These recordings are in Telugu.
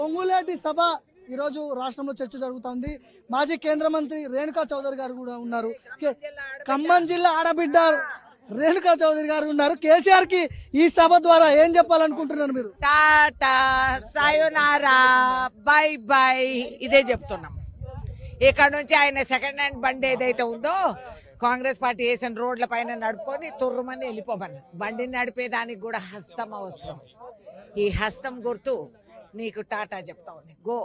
పొంగులేటి సభ ఈరోజు రాష్ట్రంలో చర్చ జరుగుతోంది మాజీ కేంద్ర మంత్రి రేణుకా చౌదరి గారు కూడా ఉన్నారు ఖమ్మం జిల్లా ఆడబిడ్డ రేణుకా చౌదరి గారు ఉన్నారు కేసీఆర్ కి ఈ సభ ద్వారా ఏం చెప్పాలనుకుంటున్నారు మీరు టాటా సాయునారా బై బై ఇదే చెప్తున్నాం ఇక్కడ నుంచి ఆయన సెకండ్ హ్యాండ్ బండి ఏదైతే ఉందో కాంగ్రెస్ పార్టీ వేసిన రోడ్ల పైన నడుపుకొని తుర్రమని వెళ్ళిపోమని బండిని నడిపేదానికి కూడా హస్తం అవసరం ఈ హస్తం గుర్తు నీకు టాటా చెప్తా ఉంది గో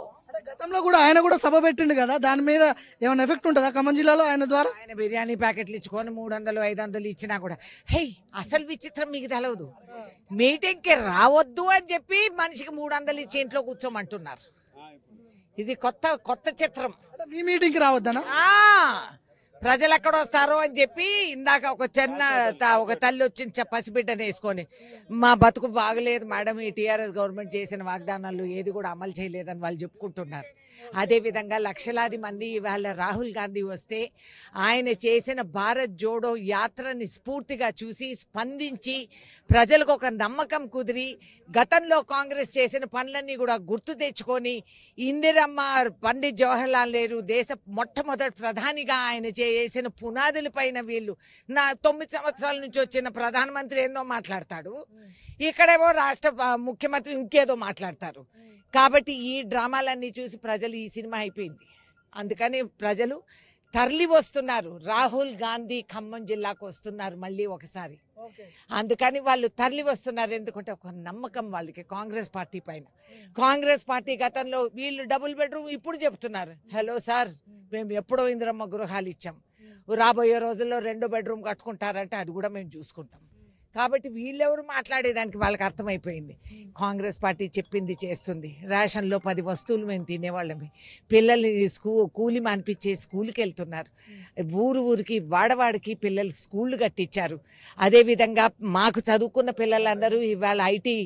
గతంలో కూడా ఆయన కూడా సభ పెట్టిండు కదా దాని మీద ఏమైనా ఎఫెక్ట్ ఉంటుందా ఖమ్మం జిల్లాలో ఆయన ద్వారా ఆయన బిర్యానీ ప్యాకెట్లు ఇచ్చుకొని మూడు వందలు ఐదు వందలు ఇచ్చినా కూడా హే అసలు విచిత్రం మీకు తెలవదు మీటింగ్కి రావద్దు అని చెప్పి మనిషికి మూడు వందలు ఇచ్చి ఇంట్లో కూర్చోమంటున్నారు ఇది కొత్త కొత్త చిత్రం మీ మీటింగ్కి రావద్దనా ప్రజలు ఎక్కడ అని చెప్పి ఇందాక ఒక చిన్న ఒక తల్లి వచ్చింది పసిబిడ్డని వేసుకొని మా బతుకు బాగలేదు మేడం ఈ టీఆర్ఎస్ గవర్నమెంట్ చేసిన వాగ్దానాలు ఏది కూడా అమలు చేయలేదని వాళ్ళు చెప్పుకుంటున్నారు అదేవిధంగా లక్షలాది మంది ఇవాళ రాహుల్ గాంధీ వస్తే ఆయన చేసిన భారత్ జోడో యాత్రని స్ఫూర్తిగా చూసి స్పందించి ప్రజలకు ఒక నమ్మకం కుదిరి గతంలో కాంగ్రెస్ చేసిన పనులన్నీ కూడా గుర్తు తెచ్చుకొని ఇందిరమ్మ పండిత్ జవహర్లాల్ నెహ్రూ దేశ మొట్టమొదటి ప్రధానిగా ఆయన చే వేసిన పునాదుల పైన వీళ్ళు నా తొమ్మిది సంవత్సరాల నుంచి వచ్చిన ప్రధానమంత్రి ఏందో మాట్లాడతాడు ఇక్కడేమో రాష్ట్ర ముఖ్యమంత్రి ఇంకేదో మాట్లాడతారు కాబట్టి ఈ డ్రామాలన్నీ చూసి ప్రజలు ఈ సినిమా అయిపోయింది అందుకని ప్రజలు తరలి వస్తున్నారు రాహుల్ గాంధీ ఖమ్మం జిల్లాకు వస్తున్నారు మళ్ళీ ఒకసారి అందుకని వాళ్ళు తరలి వస్తున్నారు ఎందుకంటే ఒక నమ్మకం వాళ్ళకి కాంగ్రెస్ పార్టీ పైన కాంగ్రెస్ పార్టీ గతంలో వీళ్ళు డబుల్ బెడ్రూమ్ ఇప్పుడు చెప్తున్నారు హలో సార్ మేము ఎప్పుడో ఇందిరమ్మ గృహాలు ఇచ్చాం రాబోయే రోజుల్లో రెండు బెడ్రూమ్ కట్టుకుంటారంటే అది కూడా మేము చూసుకుంటాం కాబట్టి వీళ్ళెవరు మాట్లాడేదానికి వాళ్ళకి అర్థమైపోయింది కాంగ్రెస్ పార్టీ చెప్పింది చేస్తుంది రేషన్లో పది వస్తువులు మేము తినేవాళ్ళమే పిల్లల్ని స్కూ కూలి మనిపించే స్కూల్కి వెళ్తున్నారు ఊరు ఊరికి వాడవాడికి పిల్లలకి స్కూళ్ళు కట్టించారు అదేవిధంగా మాకు చదువుకున్న పిల్లలందరూ ఇవాళ ఐటీ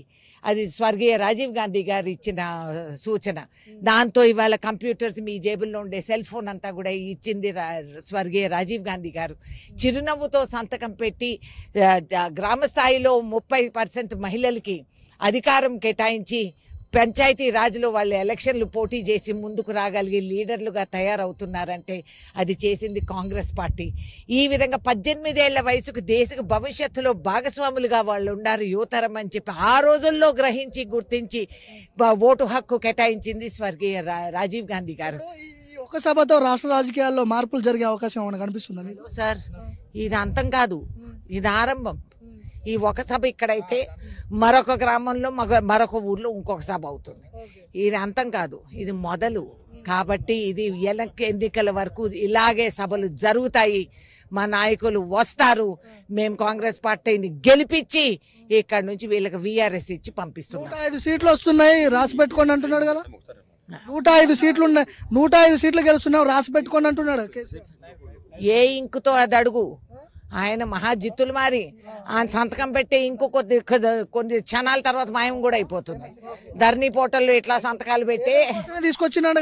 అది స్వర్గీయ రాజీవ్ గాంధీ గారు ఇచ్చిన సూచన దాంతో ఇవాళ కంప్యూటర్స్ మీ జేబుల్లో ఉండే సెల్ ఫోన్ అంతా కూడా ఇచ్చింది స్వర్గీయ రాజీవ్ గాంధీ గారు చిరునవ్వుతో సంతకం పెట్టి గ్రా గ్రామ స్థాయిలో ముప్పై పర్సెంట్ మహిళలకి అధికారం కేటాయించి పంచాయతీ రాజులో వాళ్ళు ఎలక్షన్లు పోటీ చేసి ముందుకు రాగలిగే లీడర్లుగా తయారవుతున్నారంటే అది చేసింది కాంగ్రెస్ పార్టీ ఈ విధంగా పద్దెనిమిదేళ్ల వయసుకు దేశకు భవిష్యత్తులో భాగస్వాములుగా వాళ్ళు ఉన్నారు యువతరం అని చెప్పి ఆ రోజుల్లో గ్రహించి గుర్తించి ఓటు హక్కు కేటాయించింది స్వర్గీయ రాజీవ్ గాంధీ గారు ఒక సభతో రాష్ట్ర రాజకీయాల్లో మార్పులు జరిగే అవకాశం ఏమైనా కనిపిస్తుందా సార్ ఇది అంతం కాదు ఇది ఆరంభం ఈ ఒక సభ ఇక్కడైతే మరొక గ్రామంలో మగ మరొక ఊర్లో ఇంకొక సభ అవుతుంది ఇది అంతం కాదు ఇది మొదలు కాబట్టి ఇది ఎన్నికల వరకు ఇలాగే సభలు జరుగుతాయి మా నాయకులు వస్తారు మేము కాంగ్రెస్ పార్టీని గెలిపించి ఇక్కడ నుంచి వీళ్ళకి విఆర్ఎస్ ఇచ్చి పంపిస్తున్నాం ఐదు సీట్లు వస్తున్నాయి రాసి పెట్టుకోండి అంటున్నాడు కదా నూట ఐదు సీట్లు ఉన్నాయి నూట ఐదు సీట్లు గెలుస్తున్నావు రాసి పెట్టుకోండి అంటున్నాడు ఏ ఇంకుతో అది అడుగు ఆయన మహాజిత్తులు మారి ఆయన సంతకం పెట్టే ఇంకో కొద్ది కొన్ని క్షణాల తర్వాత మాయం కూడా అయిపోతుంది ధరణి పోటల్లో ఇట్లా సంతకాలు పెట్టి తీసుకొచ్చినాడు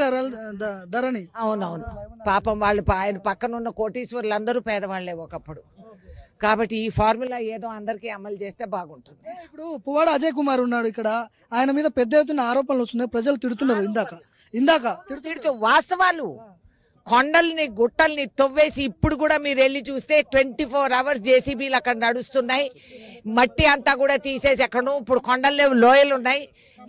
ధరణి అవునవును పాపం వాళ్ళు ఆయన పక్కన ఉన్న కోటీశ్వరులు అందరూ పేదవాళ్లే ఒకప్పుడు కాబట్టి ఈ ఫార్ములా ఏదో అందరికీ అమలు చేస్తే బాగుంటుంది ఇప్పుడు పువ్వాడ అజయ్ కుమార్ ఉన్నాడు ఇక్కడ ఆయన మీద పెద్ద ఎత్తున ఆరోపణలు వస్తున్నాయి ప్రజలు తిడుతున్నారు ఇందాక ఇందాక తిడుతూ వాస్తవాలు కొండల్ని గుట్టల్ని తొవ్వేసి ఇప్పుడు కూడా మీరు వెళ్ళి చూస్తే ట్వంటీ ఫోర్ అవర్స్ జేసీబీలు అక్కడ నడుస్తున్నాయి మట్టి అంతా కూడా తీసేసి ఎక్కడో ఇప్పుడు కొండలు లోయలు ఉన్నాయి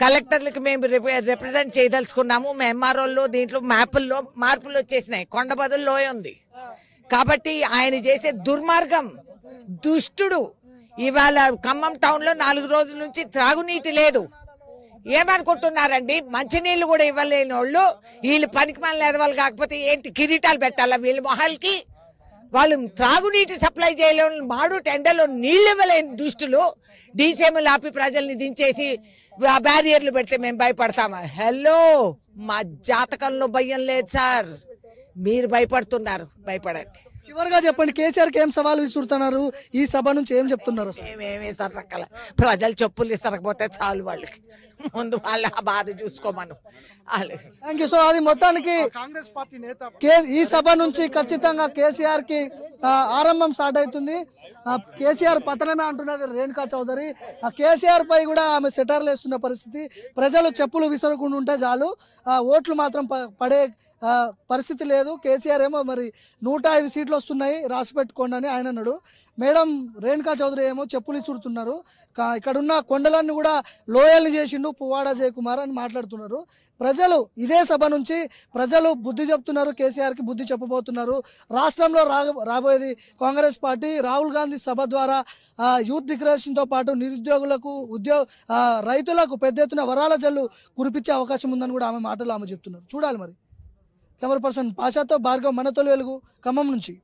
కలెక్టర్లకు మేము రిప్రజెంట్ చేయదలుచుకున్నాము మేము ఎంఆర్ఓల్లో దీంట్లో మ్యాపుల్లో మార్పులు వచ్చేసినాయి కొండ బదులు లోయ ఉంది కాబట్టి ఆయన చేసే దుర్మార్గం దుష్టుడు ఇవాళ ఖమ్మం టౌన్లో నాలుగు రోజుల నుంచి త్రాగునీటి లేదు ఏమనుకుంటున్నారండి మంచినీళ్ళు కూడా ఇవ్వలేని వాళ్ళు వీళ్ళు పనికి మనలు వాళ్ళు కాకపోతే ఏంటి కిరీటాలు పెట్టాలా వీళ్ళ మొహాలకి వాళ్ళు త్రాగునీటి సప్లై చేయలేని మాడు టెండర్లో నీళ్ళు ఇవ్వలేని దుష్టులు డీసీఎంలు ఆపి ప్రజల్ని దించేసి బ్యారియర్లు పెడితే మేము భయపడతామా హలో మా జాతకంలో భయం లేదు సార్ మీరు భయపడుతున్నారు భయపడండి చివరిగా చెప్పండి కేసీఆర్ కి ఏం సవాల్ విసురుతున్నారు ఈ సభ నుంచి ఏం చెప్తున్నారు ప్రజలు చెప్పులు ఇసరకపోతే చాలు వాళ్ళకి ముందు వాళ్ళ బాధ చూసుకోమను థ్యాంక్ యూ సో అది మొత్తానికి కాంగ్రెస్ పార్టీ నేత ఈ సభ నుంచి ఖచ్చితంగా కేసీఆర్ కి ఆరంభం స్టార్ట్ అవుతుంది కేసీఆర్ పతనమే అంటున్నది రేణుకా చౌదరి కేసీఆర్ పై కూడా ఆమె సెటర్లు వేస్తున్న పరిస్థితి ప్రజలు చెప్పులు విసరకుండా ఉంటే చాలు ఓట్లు మాత్రం పడే పరిస్థితి లేదు కేసీఆర్ ఏమో మరి నూట ఐదు సీట్లు వస్తున్నాయి రాసి పెట్టుకోండి అని ఆయన అన్నాడు మేడం రేణుకా చౌదరి ఏమో చెప్పులు ఇక్కడ ఇక్కడున్న కొండలన్నీ కూడా లోయల్ని చేసిండు పువ్వాడ జయకుమార్ అని మాట్లాడుతున్నారు ప్రజలు ఇదే సభ నుంచి ప్రజలు బుద్ధి చెప్తున్నారు కేసీఆర్కి బుద్ధి చెప్పబోతున్నారు రాష్ట్రంలో రా రాబోయేది కాంగ్రెస్ పార్టీ రాహుల్ గాంధీ సభ ద్వారా యూత్ డిక్లరేషన్తో పాటు నిరుద్యోగులకు ఉద్యోగ రైతులకు పెద్ద ఎత్తున వరాల జల్లు కురిపించే అవకాశం ఉందని కూడా ఆమె మాటలు ఆమె చెప్తున్నారు చూడాలి మరి కెమెరా పర్సన్ పాషాతో భార్గవ్ తొలి వెలుగు ఖమ్మం నుంచి